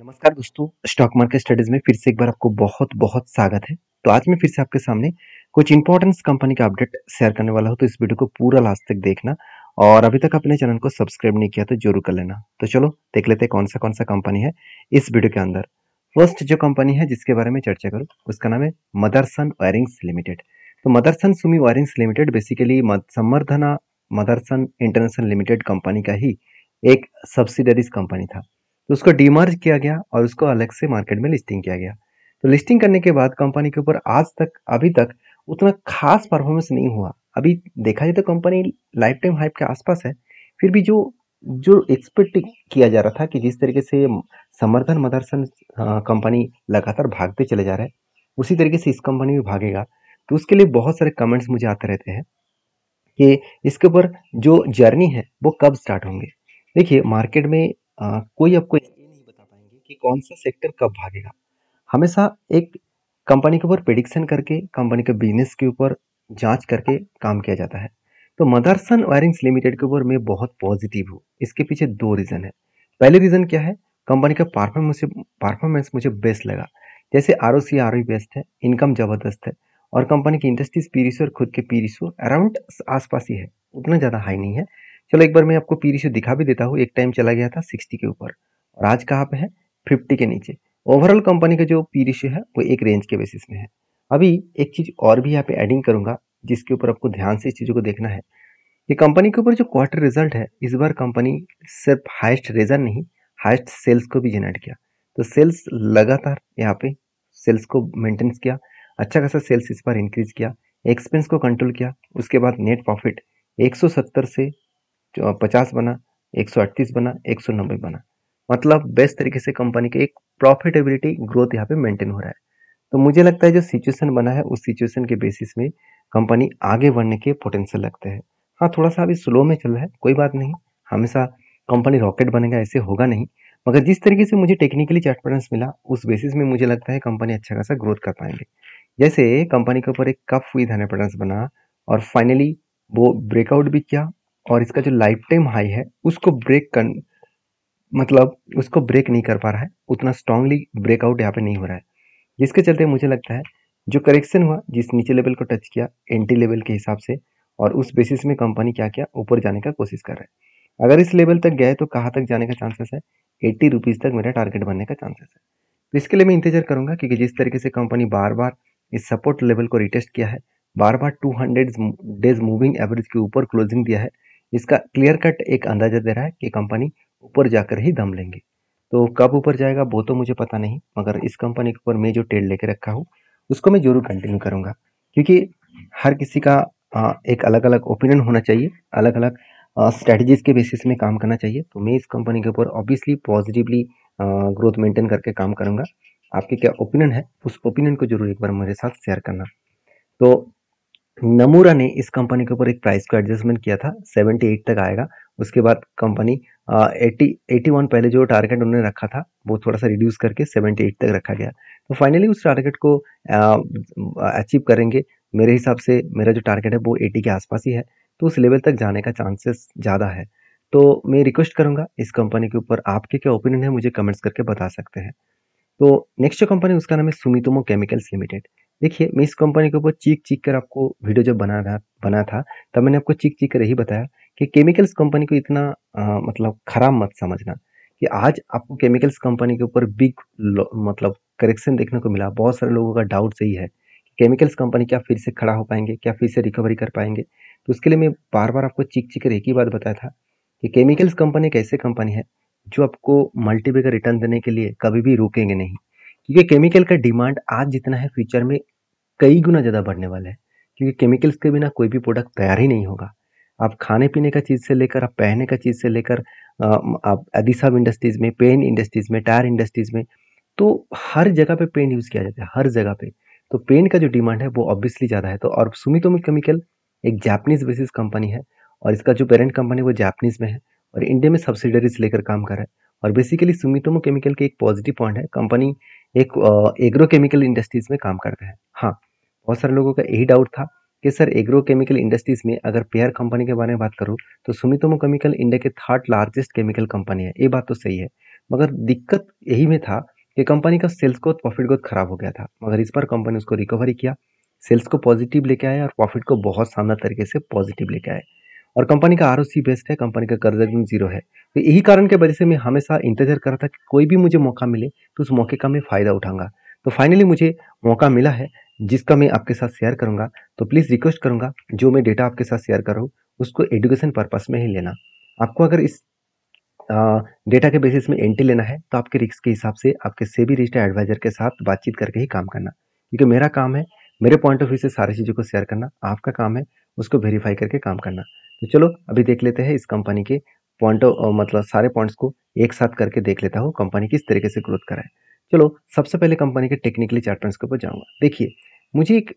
नमस्कार दोस्तों stock market studies में फिर से एक बार आपको बहुत बहुत स्वागत है तो आज मैं फिर से आपके सामने कुछ इंपॉर्टेंस कंपनी का अपडेट शेयर करने वाला हूँ तो इस वीडियो को पूरा लास्ट तक देखना और अभी तक अपने चैनल को सब्सक्राइब नहीं किया तो जरूर कर लेना तो चलो देख लेते हैं कौन सा कौन सा कंपनी है इस वीडियो के अंदर फर्स्ट जो कंपनी है जिसके बारे में चर्चा करूँ उसका नाम है मदरसन वायरिंग्स लिमिटेड तो Motherson Sumi wirings limited basically Samvardhana Motherson international limited company का ही एक सब्सिडरीज कंपनी था तो उसको डीमर्ज किया गया और उसको अलग से मार्केट में लिस्टिंग किया गया तो लिस्टिंग करने के बाद कंपनी के ऊपर आज तक अभी तक उतना खास परफॉर्मेंस नहीं हुआ अभी देखा जाए तो कंपनी लाइफ टाइम हाइप के आसपास है फिर भी जो जो एक्सपेक्ट किया जा रहा था कि जिस तरीके से समर्थन मदरसन कंपनी लगातार भागते चले जा रहे हैं उसी तरीके से इस कंपनी भी भागेगा तो उसके लिए बहुत सारे कमेंट्स मुझे आते रहते हैं कि इसके ऊपर जो जर्नी है वो कब स्टार्ट होंगे देखिए मार्केट में कोई आपको ये नहीं बता पाएंगे कि कौन-सा सेक्टर कब भागेगा। हमेशा एक कंपनी के ऊपर प्रेडिक्शन करके, कंपनी के बिज़नेस के ऊपर जाँच करके काम किया जाता है। तो मदरसन वायरिंग्स लिमिटेड के ऊपर मैं बहुत पॉज़िटिव हूँ। इसके पीछे दो रीज़न है। पहले रीज़न क्या है, कंपनी का परफॉर्मेंस मुझे परफॉर्मेंस मुझे बेस्ट लगा। जैसे आर ओ बेस्ट है, इनकम ज़बरदस्त है और कंपनी की इंडस्ट्रीज़ पी खुद के पी अराउंड आस-पास ही है, उतना ज़्यादा हाई नहीं है। चलो एक बार मैं आपको पी रेशियो दिखा भी देता हूँ एक टाइम चला गया था सिक्सटी के ऊपर और आज कहाँ पे है फिफ्टी के नीचे ओवरऑल कंपनी का जो पी रेशियो है वो एक रेंज के बेसिस में है अभी एक चीज़ और भी यहाँ पे एडिंग करूंगा जिसके ऊपर आपको ध्यान से इस चीज़ों को देखना है ये कंपनी के ऊपर जो क्वार्टर रिजल्ट है इस बार कंपनी सिर्फ हाइस्ट रेजर नहीं हाइस्ट सेल्स को भी जनरेट किया तो सेल्स लगातार यहाँ पे सेल्स को मेंटेन्स किया अच्छा खासा सेल्स इस बार इंक्रीज किया एक्सपेंस को कंट्रोल किया उसके बाद नेट प्रॉफिट 170 से पचास बना एक सौ अड़तीस बना एक सौ नब्बे बना मतलब बेस्ट तरीके से कंपनी के एक प्रॉफिटेबिलिटी ग्रोथ यहाँ पे मेंटेन हो रहा है तो मुझे लगता है जो सिचुएशन बना है उस सिचुएशन के बेसिस में कंपनी आगे बढ़ने के पोटेंशियल लगते हैं हाँ थोड़ा सा अभी स्लो में चल रहा है कोई बात नहीं हमेशा कंपनी रॉकेट बनेगा ऐसे होगा नहीं मगर जिस तरीके से मुझे टेक्निकली चार्ट पैटर्न्स मिला उस बेसिस में मुझे लगता है कंपनी अच्छा खासा ग्रोथ कर पाएंगे जैसे कंपनी के ऊपर एक कफ हुई धाना पैटर्न्स बना और फाइनली वो ब्रेकआउट भी किया और इसका जो लाइफ टाइम हाई है उसको ब्रेक कर मतलब उसको ब्रेक नहीं कर पा रहा है उतना स्ट्रांगली ब्रेकआउट यहाँ पे नहीं हो रहा है जिसके चलते मुझे लगता है जो करेक्शन हुआ जिस नीचे लेवल को टच किया एंटी लेवल के हिसाब से और उस बेसिस में कंपनी क्या किया ऊपर जाने का कोशिश कर रहा है अगर इस लेवल तक गए तो कहाँ तक जाने का चांसेस है एट्टी रुपीज़ तक मेरा टारगेट बनने का चांसेस है तो इसके लिए मैं इंतजार करूँगा क्योंकि जिस तरीके से कंपनी बार बार इस सपोर्ट लेवल को रिटेस्ट किया है बार बार टू डेज मूविंग एवरेज के ऊपर क्लोजिंग दिया है जिसका क्लियर कट एक अंदाजा दे रहा है कि कंपनी ऊपर जाकर ही दम लेंगे तो कब ऊपर जाएगा वो तो मुझे पता नहीं मगर इस कंपनी के ऊपर मैं जो ट्रेड लेके रखा हूँ उसको मैं जरूर कंटिन्यू करूँगा क्योंकि हर किसी का एक अलग अलग ओपिनियन होना चाहिए अलग अलग स्ट्रेटजीज के बेसिस में काम करना चाहिए तो मैं इस कंपनी के ऊपर ऑब्वियसली पॉजिटिवली ग्रोथ मेंटेन करके काम करूँगा आपके क्या ओपिनियन है उस ओपिनियन को जरूर एक बार मेरे साथ शेयर करना तो नमूरा ने इस कंपनी के ऊपर एक प्राइस को एडजस्टमेंट किया था 78 तक आएगा उसके बाद कंपनी एट्टी एटी वन पहले जो टारगेट उन्होंने रखा था वो थोड़ा सा रिड्यूस करके 78 तक रखा गया तो फाइनली उस टारगेट को अचीव करेंगे मेरे हिसाब से मेरा जो टारगेट है वो 80 के आसपास ही है तो उस लेवल तक जाने का चांसेस ज़्यादा है तो मैं रिक्वेस्ट करूँगा इस कंपनी के ऊपर आपके क्या ओपिनियन है मुझे कमेंट्स करके बता सकते हैं तो नेक्स्ट जो कंपनी उसका नाम है सुमितोमो केमिकल्स लिमिटेड देखिए मैं इस कंपनी के ऊपर चीख चीख कर आपको वीडियो जब बना रहा बना था तब मैंने आपको चीख चीख कर यही बताया कि केमिकल्स कंपनी को इतना आ, मतलब खराब मत समझना कि आज आपको केमिकल्स कंपनी के ऊपर बिग मतलब करेक्शन देखने को मिला बहुत सारे लोगों का डाउट सही है कि केमिकल्स कंपनी क्या फिर से खड़ा हो पाएंगे क्या फिर से रिकवरी कर पाएंगे तो उसके लिए मैं बार बार आपको चीख चीख कर एक ही बात बताया था कि केमिकल्स कंपनी एक ऐसी कंपनी है जो आपको मल्टीपे का रिटर्न देने के लिए कभी भी रोकेंगे नहीं क्योंकि केमिकल का डिमांड आज जितना है फ्यूचर में कई गुना ज़्यादा बढ़ने वाला है क्योंकि केमिकल्स के बिना कोई भी प्रोडक्ट तैयार ही नहीं होगा आप खाने पीने का चीज़ से लेकर आप पहनने का चीज़ से लेकर आप अदिसाब इंडस्ट्रीज़ में पेन इंडस्ट्रीज़ में टायर इंडस्ट्रीज़ में तो हर जगह पे पेन यूज़ किया जाता है हर जगह पे तो पेन का जो डिमांड है वो ऑब्वियसली ज़्यादा है तो और सुमितोमी केमिकल एक जापनीज़ बेसिस कंपनी है और इसका जो पेरेंट कंपनी वो जापनीज़ में है और इंडिया में सब्सिडरीज लेकर काम कर रहा है और बेसिकली सुमितोमो केमिकल के एक पॉजिटिव पॉइंट है कंपनी एक एग्रो केमिकल इंडस्ट्रीज में काम करता है हाँ बहुत सारे लोगों का यही डाउट था कि सर एग्रो केमिकल इंडस्ट्रीज में अगर पेयर कंपनी के बारे में बात करूँ तो सुमितोमो केमिकल इंडिया के थर्ड लार्जेस्ट केमिकल कंपनी है ये बात तो सही है मगर दिक्कत यही में था कि कंपनी का सेल्स ग्रोथ प्रॉफिट ग्रोथ खराब हो गया था मगर इस पर कंपनी उसको रिकवरी किया सेल्स को पॉजिटिव लेके आए और प्रॉफिट को बहुत शानदार तरीके से पॉजिटिव लेके आए और कंपनी का आर बेस्ट है कंपनी का कर्जा भी जीरो है तो यही कारण के वजह से मैं हमेशा इंतजार कर रहा था कि कोई भी मुझे मौका मिले तो उस मौके का मैं फ़ायदा उठाऊंगा तो फाइनली मुझे मौका मिला है जिसका मैं आपके साथ शेयर करूंगा तो प्लीज़ रिक्वेस्ट करूंगा जो मैं डेटा आपके साथ शेयर करूँ उसको एजुकेशन पर्पस में ही लेना आपको अगर इस डेटा के बेसिस में एंट्री लेना है तो आपके रिस्क के हिसाब से आपके सेबी रजिस्टर एडवाइजर के साथ बातचीत करके ही काम करना क्योंकि मेरा काम है मेरे पॉइंट ऑफ व्यू से सारी चीज़ों को शेयर करना आपका काम है उसको वेरीफाई करके काम करना तो चलो अभी देख लेते हैं इस कंपनी के पॉइंट मतलब सारे पॉइंट्स को एक साथ करके देख लेता हूँ कंपनी किस तरीके से ग्रोथ कराए चलो सबसे पहले कंपनी के टेक्निकली चार्ट पॉइंट्स के ऊपर जाऊँगा देखिए मुझे एक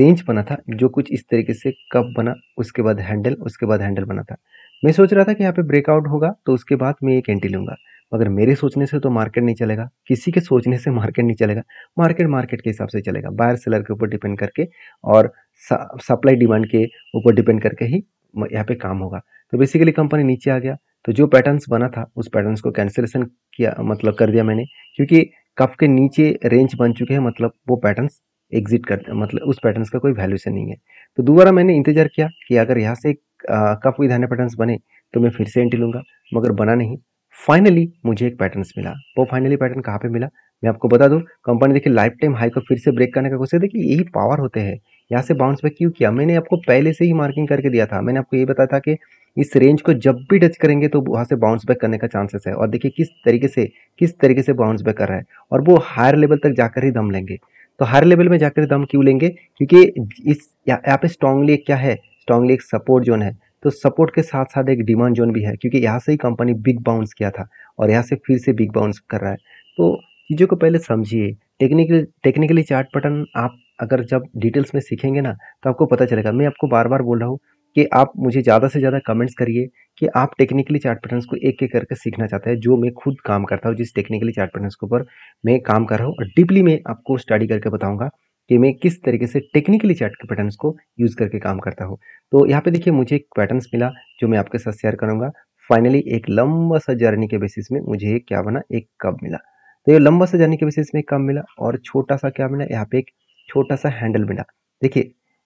रेंज बना था जो कुछ इस तरीके से कप बना उसके बाद हैंडल उसके बाद हैंडल बना था मैं सोच रहा था कि यहाँ पे ब्रेकआउट होगा तो उसके बाद मैं एक एंट्री लूँगा मगर मेरे सोचने से तो मार्केट नहीं चलेगा किसी के सोचने से मार्केट नहीं चलेगा मार्केट मार्केट के हिसाब से चलेगा बायर सेलर के ऊपर डिपेंड करके और सप्लाई डिमांड के ऊपर डिपेंड करके ही यहाँ पे काम होगा तो बेसिकली कंपनी नीचे आ गया तो जो पैटर्न्स बना था उस पैटर्न्स को कैंसिलेशन किया मतलब कर दिया मैंने क्योंकि कफ के नीचे रेंज बन चुके हैं मतलब वो पैटर्न्स एग्जिट कर मतलब उस पैटर्न्स का कोई वैल्यूशन नहीं है तो दोबारा मैंने इंतजार किया कि अगर यहाँ से कफ विद हंड्रेड पैटर्न्स बने तो मैं फिर से एंट्री लूँगा मगर बना नहीं फाइनली मुझे एक पैटर्न्स मिला वो फाइनली पैटर्न कहाँ पे मिला मैं आपको बता दूं कंपनी देखिए लाइफ टाइम हाई को फिर से ब्रेक करने का कोशिश देखिए यही पावर होते हैं यहाँ से बाउंस बैक क्यों किया मैंने आपको पहले से ही मार्किंग करके दिया था मैंने आपको ये बताया था कि इस रेंज को जब भी टच करेंगे तो वहाँ से बाउंस बैक करने का चांसेस है और देखिए किस तरीके से किस तरीके से बाउंस बैक कर रहा है और वो हायर लेवल तक जाकर ही दम लेंगे तो हायर लेवल में जाकर दम क्यों लेंगे क्योंकि इस यहाँ पे स्ट्रांगली क्या है स्ट्रांगली एक सपोर्ट जोन है तो सपोर्ट के साथ साथ एक डिमांड जोन भी है क्योंकि यहाँ से ही कंपनी बिग बाउंस किया था और यहाँ से फिर से बिग बाउंस कर रहा है तो चीज़ों को पहले समझिए टेक्निकली टेक्निकली चार्ट पैटर्न आप अगर जब डिटेल्स में सीखेंगे ना तो आपको पता चलेगा मैं आपको बार बार बोल रहा हूँ कि आप मुझे ज़्यादा से ज़्यादा कमेंट्स करिए कि आप टेक्निकली चार्ट पैटर्न्स को एक एक करके सीखना चाहते हैं जो मैं खुद काम करता हूँ जिस टेक्निकली चार्ट पैटर्न्स के ऊपर मैं काम कर रहा हूँ और डीपली मैं आपको स्टडी करके बताऊँगा कि मैं किस तरीके से टेक्निकली चार्ट के पैटर्न्स को यूज़ करके काम करता हूँ तो यहाँ पे देखिए मुझे एक पैटर्न्स मिला जो मैं आपके साथ शेयर करूँगा फाइनली एक लंबा सा जर्नी के बेसिस में मुझे क्या बना एक कब मिला तो ये लंबा सा जर्नी के बेसिस में कब मिला और छोटा सा क्या मिला यहाँ पे एक छोटा सा हैंडल मिला देखिए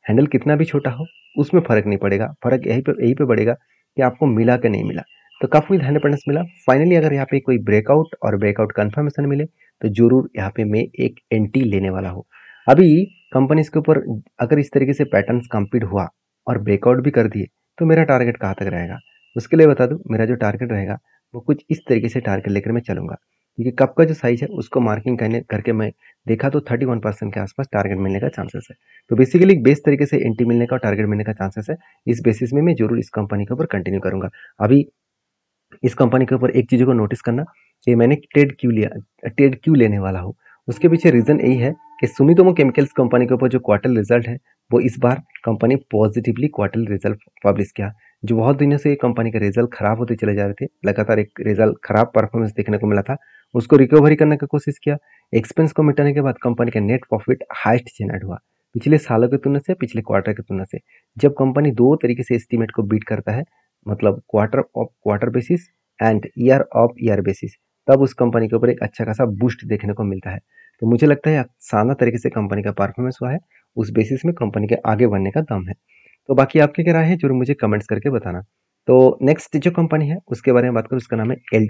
हैंडल कितना भी छोटा हो उसमें फ़र्क नहीं पड़ेगा फ़र्क यही पर यहीं पे पड़ेगा कि आपको मिला कि नहीं मिला तो काफ़ी विद हैंडल मिला फाइनली अगर यहाँ पे कोई ब्रेकआउट और ब्रेकआउट कन्फर्मेशन मिले तो ज़रूर यहाँ पे मैं एक एंट्री लेने वाला हूँ अभी कंपनीज के ऊपर अगर इस तरीके से पैटर्न कम्पीट हुआ और ब्रेकआउट भी कर दिए तो मेरा टारगेट कहाँ तक रहेगा उसके लिए बता दूँ मेरा जो टारगेट रहेगा वो कुछ इस तरीके से टारगेट लेकर मैं चलूँगा क्योंकि कप का जो साइज है उसको मार्किंग करने करके मैं देखा तो 31 परसेंट के आसपास टारगेट मिलने का चांसेस है तो बेसिकली बेस तरीके से एंट्री मिलने का टारगेट मिलने का चांसेस है इस बेसिस में मैं जरूर इस कंपनी के ऊपर कंटिन्यू करूंगा अभी इस कंपनी के ऊपर एक चीज़ को नोटिस करना कि मैंने ट्रेड क्यू लिया ट्रेड क्यू लेने वाला हूँ उसके पीछे रीज़न यही है कि सुमितोमो केमिकल्स कंपनी के ऊपर जो क्वार्टर रिजल्ट है वो इस बार company positively quarter result publish किया जो बहुत दिनों से कंपनी के रिजल्ट खराब होते चले जा रहे थे लगातार एक रिजल्ट खराब परफॉर्मेंस देखने को मिला था उसको रिकवरी करने का कोशिश किया एक्सपेंस को मिटाने के बाद कंपनी का नेट प्रॉफिट हाइस्ट जनरेट हुआ पिछले सालों की तुलना से पिछले क्वार्टर की तुलना से जब कंपनी दो तरीके से एस्टिमेट को बीट करता है मतलब quarter of quarter basis and year of year basis तब उस कंपनी के ऊपर एक अच्छा खासा बूस्ट देखने को मिलता है तो मुझे लगता है शानदार तरीके से कंपनी का परफॉर्मेंस हुआ है उस बेसिस में कंपनी के आगे बढ़ने का दम है तो बाकी आपकी क्या राय है जरूर मुझे कमेंट्स करके बताना तो नेक्स्ट जो कंपनी है उसके बारे में बात करूँ उसका नाम है एल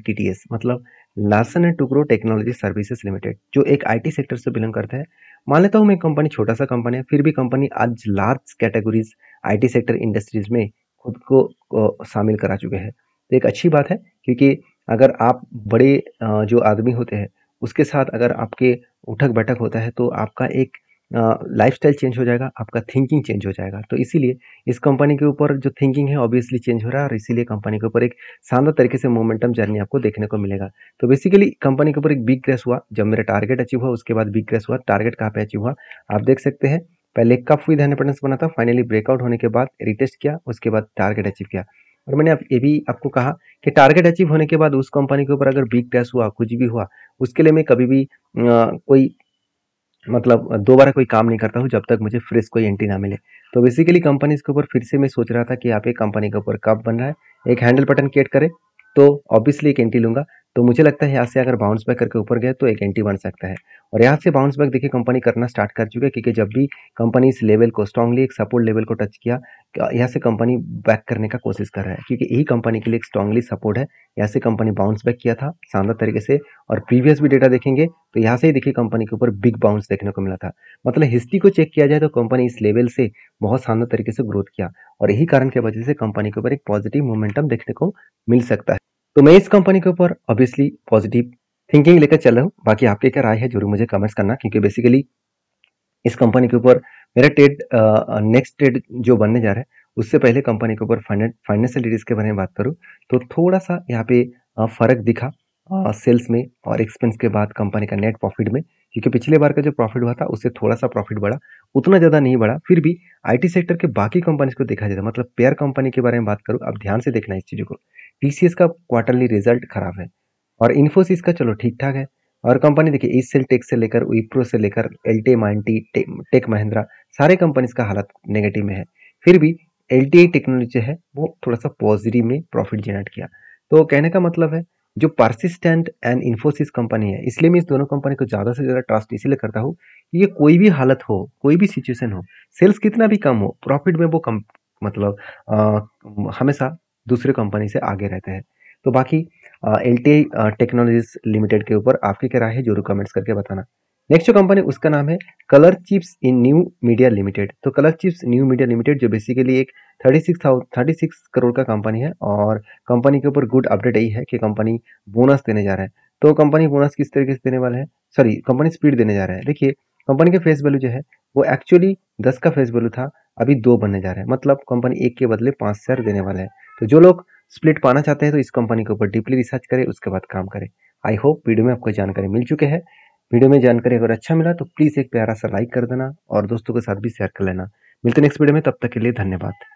मतलब Larsen and Toubro technology services limited जो एक आईटी सेक्टर से बिलोंग करता है मान लेता हूँ मैं कंपनी छोटा सा कंपनी है फिर भी कंपनी आज large categories IT sector industries में खुद को, को शामिल करा चुके हैं तो एक अच्छी बात है क्योंकि अगर आप बड़े जो आदमी होते हैं उसके साथ अगर आपके उठक बैठक होता है तो आपका एक लाइफ स्टाइल चेंज हो जाएगा आपका थिंकिंग चेंज हो जाएगा तो इसीलिए इस कंपनी के ऊपर जो थिंकिंग है ऑब्वियसली चेंज हो रहा है और इसीलिए कंपनी के ऊपर एक शानदार तरीके से मोमेंटम जर्नी आपको देखने को मिलेगा तो बेसिकली कंपनी के ऊपर एक बिग क्रैश हुआ जब मेरा टारगेट अचीव हुआ उसके बाद बिग ग्रेस हुआ टारगेट कहाँ पर अचीव हुआ आप देख सकते हैं पहले एक कप विद इंडिपेंडेंस बना था फाइनली ब्रेकआउट होने के बाद रिटेस्ट किया उसके बाद टारगेट अचीव किया और मैंने आप ये भी आपको कहा कि टारगेट अचीव होने के बाद उस कंपनी के ऊपर अगर बिग क्रैश हुआ कुछ भी हुआ उसके लिए मैं कभी भी आ, कोई मतलब दोबारा कोई काम नहीं करता हूँ जब तक मुझे फ्रेश कोई एंट्री ना मिले तो बेसिकली कंपनीज के ऊपर फिर से मैं सोच रहा था कि आप एक कंपनी के ऊपर कब बन रहा है एक हैंडल बटन क्रिएट करें तो ऑब्वियसली एक एंट्री लूँगा तो मुझे लगता है यहाँ से अगर बाउंस बैक करके ऊपर गए तो एक एंटी बन सकता है और यहाँ से बाउंस बैक देखिए कंपनी करना स्टार्ट कर चुकी है क्योंकि जब भी कंपनी इस लेवल को स्ट्रांगली एक सपोर्ट लेवल को टच किया यहाँ से कंपनी बैक करने का कोशिश कर रहा है क्योंकि यही कंपनी के लिए एक स्ट्रांगली सपोर्ट है यहाँ से कंपनी बाउंस बैक किया था शानदार तरीके से और प्रीवियस भी डेटा देखेंगे तो यहाँ से ही देखिए कंपनी के ऊपर बिग बाउंस देखने को मिला था मतलब हिस्ट्री को चेक किया जाए तो कंपनी इस लेवल से बहुत शानदार तरीके से ग्रोथ किया और यही कारण की वजह से कंपनी के ऊपर एक पॉजिटिव मोमेंटम देखने को मिल सकता है तो मैं इस कंपनी के ऊपर ऑब्वियसली पॉजिटिव थिंकिंग लेकर चल रहा हूँ बाकी आपकी क्या राय है जरूर मुझे कमेंट्स करना क्योंकि बेसिकली इस कंपनी के ऊपर मेरा ट्रेड नेक्स्ट ट्रेड जो बनने जा रहा है उससे पहले कंपनी के ऊपर फाइनेंशियल डिटेल्स के बारे में बात करूँ तो थोड़ा सा यहाँ पे फ़र्क दिखा सेल्स में और एक्सपेंस के बाद कंपनी का नेट प्रॉफिट में क्योंकि पिछले बार का जो प्रॉफिट हुआ था उससे थोड़ा सा प्रॉफिट बढ़ा उतना ज़्यादा नहीं बढ़ा फिर भी आईटी सेक्टर के बाकी कंपनीज को देखा जाता तो, मतलब पेयर कंपनी के बारे में बात करूँ आप ध्यान से देखना इस चीज़ को टीसीएस का क्वार्टरली रिजल्ट खराब है और इन्फोसिस का चलो ठीक ठाक है और कंपनी देखिए सेल टेक से लेकर विप्रो से लेकर L T Mindtree tech Mahindra सारे कंपनीज का हालत नेगेटिव में है फिर भी एल टी आई टेक्नोलॉजी है वो थोड़ा सा पॉजिटिव में प्रॉफिट जनरेट किया तो कहने का मतलब है जो परसिस्टेंट एंड इन्फोसिस कंपनी है इसलिए मैं इस दोनों कंपनी को ज़्यादा से ज़्यादा ट्रस्ट इसीलिए करता हूँ कि ये कोई भी हालत हो कोई भी सिचुएशन हो सेल्स कितना भी कम हो प्रॉफिट में वो कम मतलब आ, हमेशा दूसरे कंपनी से आगे रहते हैं तो बाकी एल टी टेक्नोलॉजीज लिमिटेड के ऊपर आपकी क्या राय है जरूर कमेंट्स करके बताना नेक्स्ट जो कंपनी उसका नाम है colour chips in new media limited तो colour chips new media limited जो बेसिकली एक thirty six thirty six crore का कंपनी है और कंपनी के ऊपर गुड अपडेट यही है कि कंपनी बोनस देने जा रहा है तो कंपनी बोनस किस तरीके से देने वाला है सॉरी कंपनी स्पीड देने जा रहा है देखिए कंपनी का फेस वैल्यू जो है वो एक्चुअली दस का फेस वैल्यू था अभी दो बनने जा रहा है मतलब कंपनी एक के बदले पाँच शेयर देने वाला है तो जो लोग स्प्लिट पाना चाहते हैं तो इस कंपनी के ऊपर डीपली रिसर्च करें उसके बाद काम करें आई होप वीडियो में आपको जानकारी मिल चुके हैं वीडियो में जानकारी अगर अच्छा मिला तो प्लीज़ एक प्यारा सा लाइक कर देना और दोस्तों के साथ भी शेयर कर लेना मिलते नेक्स्ट वीडियो में तब तक के लिए धन्यवाद